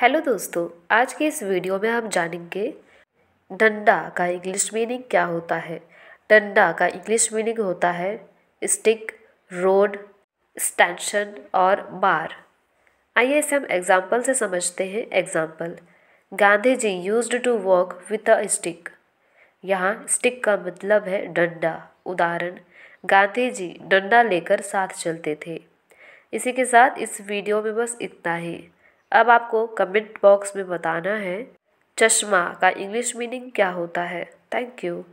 hello दोस्तों आज के इस वीडियो में हम जानेंगे डंडा का इंग्लिश मीनिंग क्या होता है डंडा का इंग्लिश मीनिंग होता है स्टिक रोड स्टेंशन और बार आइए इसे हम एग्जाम्पल से समझते हैं example Gandhi ji use to walk with a stick यहाँ स्टिक का मतलब है डंडा उदाहरण गांधी जी डंडा लेकर साथ चलते थे इसी के साथ इस वीडियो में बस इतना ही अब आपको कमेंट बॉक्स में बताना है चश्मा का इंग्लिश मीनिंग क्या होता है थैंक यू